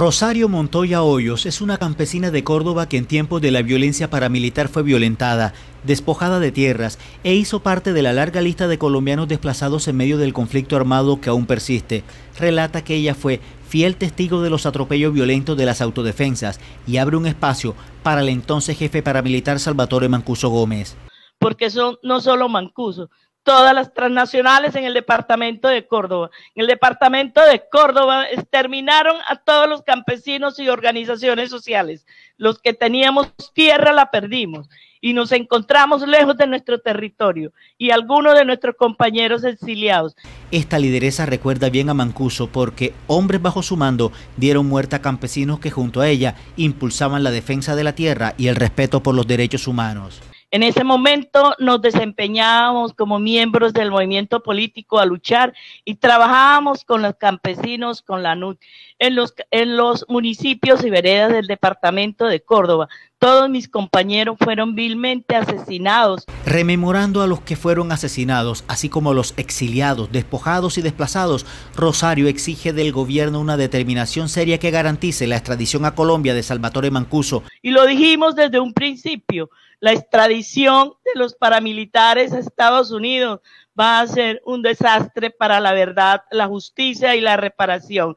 Rosario Montoya Hoyos es una campesina de Córdoba que en tiempos de la violencia paramilitar fue violentada, despojada de tierras e hizo parte de la larga lista de colombianos desplazados en medio del conflicto armado que aún persiste. Relata que ella fue fiel testigo de los atropellos violentos de las autodefensas y abre un espacio para el entonces jefe paramilitar Salvatore Mancuso Gómez. Porque son no solo Mancuso, todas las transnacionales en el departamento de Córdoba. En el departamento de Córdoba exterminaron a todos los campesinos y organizaciones sociales. Los que teníamos tierra la perdimos y nos encontramos lejos de nuestro territorio y algunos de nuestros compañeros exiliados. Esta lideresa recuerda bien a Mancuso porque hombres bajo su mando dieron muerte a campesinos que junto a ella impulsaban la defensa de la tierra y el respeto por los derechos humanos. En ese momento nos desempeñábamos como miembros del movimiento político a luchar y trabajábamos con los campesinos, con la NUT, en los, en los municipios y veredas del departamento de Córdoba, todos mis compañeros fueron vilmente asesinados. Rememorando a los que fueron asesinados, así como a los exiliados, despojados y desplazados, Rosario exige del gobierno una determinación seria que garantice la extradición a Colombia de Salvatore Mancuso. Y lo dijimos desde un principio, la extradición de los paramilitares a Estados Unidos va a ser un desastre para la verdad, la justicia y la reparación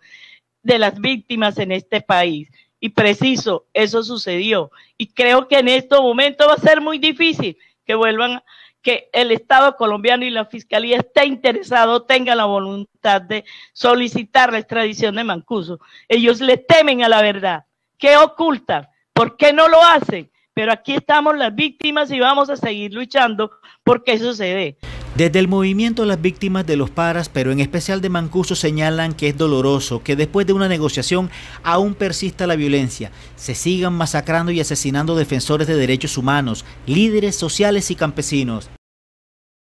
de las víctimas en este país. Y preciso, eso sucedió. Y creo que en estos momentos va a ser muy difícil que vuelvan, que el Estado colombiano y la Fiscalía esté interesado, tengan la voluntad de solicitar la extradición de Mancuso. Ellos le temen a la verdad. ¿Qué ocultan? ¿Por qué no lo hacen? Pero aquí estamos las víctimas y vamos a seguir luchando porque eso se ve. Desde el movimiento las víctimas de los paras, pero en especial de Mancuso, señalan que es doloroso que después de una negociación aún persista la violencia, se sigan masacrando y asesinando defensores de derechos humanos, líderes sociales y campesinos.